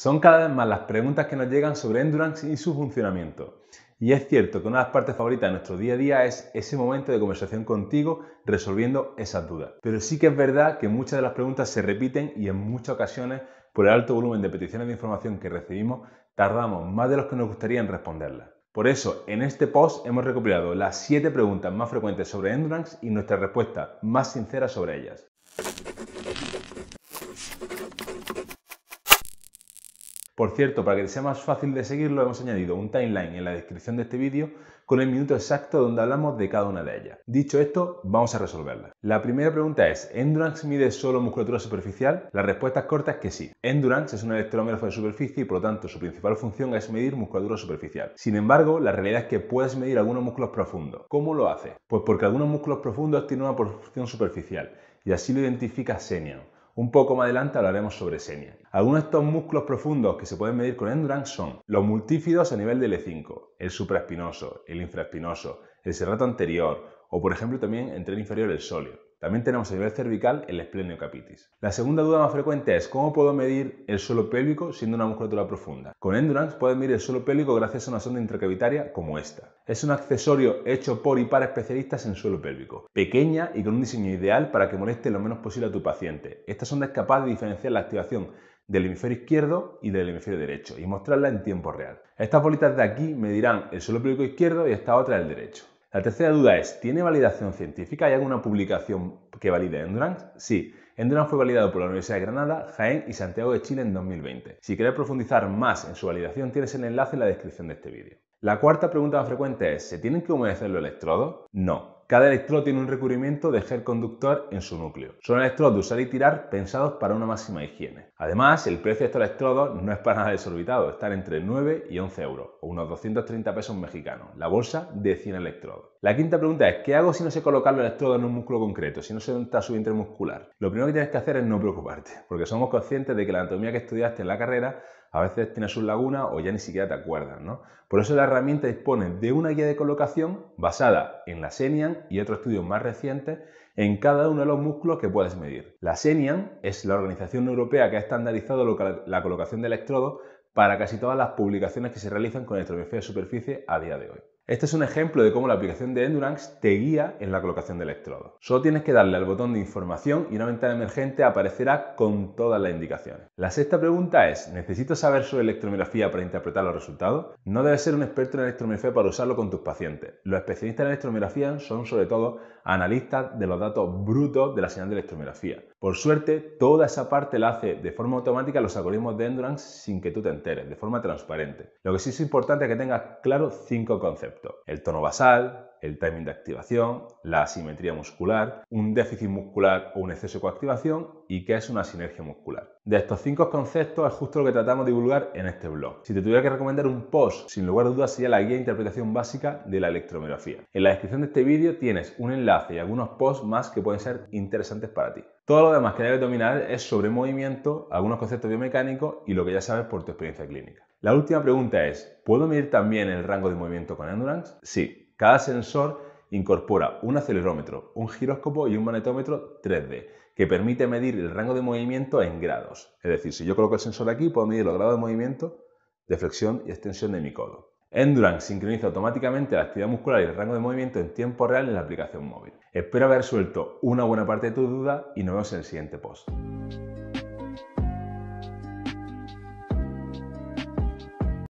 Son cada vez más las preguntas que nos llegan sobre Endurance y su funcionamiento. Y es cierto que una de las partes favoritas de nuestro día a día es ese momento de conversación contigo resolviendo esas dudas. Pero sí que es verdad que muchas de las preguntas se repiten y en muchas ocasiones, por el alto volumen de peticiones de información que recibimos, tardamos más de los que nos gustaría en responderlas. Por eso, en este post hemos recopilado las 7 preguntas más frecuentes sobre Endurance y nuestra respuesta más sincera sobre ellas. Por cierto, para que sea más fácil de seguirlo, hemos añadido un timeline en la descripción de este vídeo con el minuto exacto donde hablamos de cada una de ellas. Dicho esto, vamos a resolverla. La primera pregunta es, ¿Endurance mide solo musculatura superficial? La respuesta corta es que sí. Endurance es un electrómetro de superficie y por lo tanto su principal función es medir musculatura superficial. Sin embargo, la realidad es que puedes medir algunos músculos profundos. ¿Cómo lo hace? Pues porque algunos músculos profundos tienen una porción superficial y así lo identifica Senior. Un poco más adelante hablaremos sobre senia. Algunos de estos músculos profundos que se pueden medir con Endurance son los multífidos a nivel de L5, e el supraespinoso, el infraespinoso, el serrato anterior, o por ejemplo también en tren inferior el sóleo. También tenemos a nivel cervical el espleniocapitis. La segunda duda más frecuente es ¿cómo puedo medir el suelo pélvico siendo una musculatura profunda? Con Endurance puedes medir el suelo pélvico gracias a una sonda intracavitaria como esta. Es un accesorio hecho por y para especialistas en suelo pélvico, pequeña y con un diseño ideal para que moleste lo menos posible a tu paciente. Esta sonda es capaz de diferenciar la activación del hemisferio izquierdo y del hemisferio derecho y mostrarla en tiempo real. Estas bolitas de aquí medirán el suelo pélvico izquierdo y esta otra el derecho. La tercera duda es, ¿tiene validación científica? ¿Hay alguna publicación que valide Endurance? Sí, Endurance fue validado por la Universidad de Granada, Jaén y Santiago de Chile en 2020. Si quieres profundizar más en su validación, tienes el enlace en la descripción de este vídeo. La cuarta pregunta más frecuente es, ¿se tienen que humedecer los electrodos? No, cada electrodo tiene un recubrimiento de gel conductor en su núcleo. Son electrodos de usar y tirar pensados para una máxima higiene. Además, el precio de estos electrodos no es para nada desorbitado, están entre 9 y 11 euros, o unos 230 pesos mexicanos, la bolsa de 100 electrodos. La quinta pregunta es, ¿qué hago si no sé colocar los electrodos en un músculo concreto? Si no sé dónde está su Lo primero que tienes que hacer es no preocuparte, porque somos conscientes de que la anatomía que estudiaste en la carrera a veces tiene sus lagunas o ya ni siquiera te acuerdas, ¿no? Por eso la herramienta dispone de una guía de colocación basada en la SENIAN y otros estudios más recientes en cada uno de los músculos que puedes medir. La SENIAN es la organización europea que ha estandarizado la colocación de electrodos para casi todas las publicaciones que se realizan con electromiografía de superficie a día de hoy. Este es un ejemplo de cómo la aplicación de Endurance te guía en la colocación de electrodo. Solo tienes que darle al botón de información y una ventana emergente aparecerá con todas las indicaciones. La sexta pregunta es, ¿necesito saber sobre electromiografía para interpretar los resultados? No debes ser un experto en electromiografía para usarlo con tus pacientes. Los especialistas en electromiografía son sobre todo analistas de los datos brutos de la señal de electromiografía. Por suerte, toda esa parte la hace de forma automática los algoritmos de Endurance sin que tú te enteres, de forma transparente. Lo que sí es importante es que tengas claro cinco conceptos. El tono basal, el timing de activación, la asimetría muscular, un déficit muscular o un exceso de coactivación y qué es una sinergia muscular. De estos cinco conceptos es justo lo que tratamos de divulgar en este blog. Si te tuviera que recomendar un post, sin lugar a dudas sería la guía de interpretación básica de la electromiografía. En la descripción de este vídeo tienes un enlace y algunos posts más que pueden ser interesantes para ti. Todo lo demás que debes dominar es sobre movimiento, algunos conceptos biomecánicos y lo que ya sabes por tu experiencia clínica. La última pregunta es, ¿puedo medir también el rango de movimiento con Endurance? Sí, cada sensor incorpora un acelerómetro, un giróscopo y un manetómetro 3D que permite medir el rango de movimiento en grados. Es decir, si yo coloco el sensor aquí, puedo medir los grados de movimiento, de flexión y extensión de mi codo. Endurance sincroniza automáticamente la actividad muscular y el rango de movimiento en tiempo real en la aplicación móvil. Espero haber suelto una buena parte de tu duda y nos vemos en el siguiente post.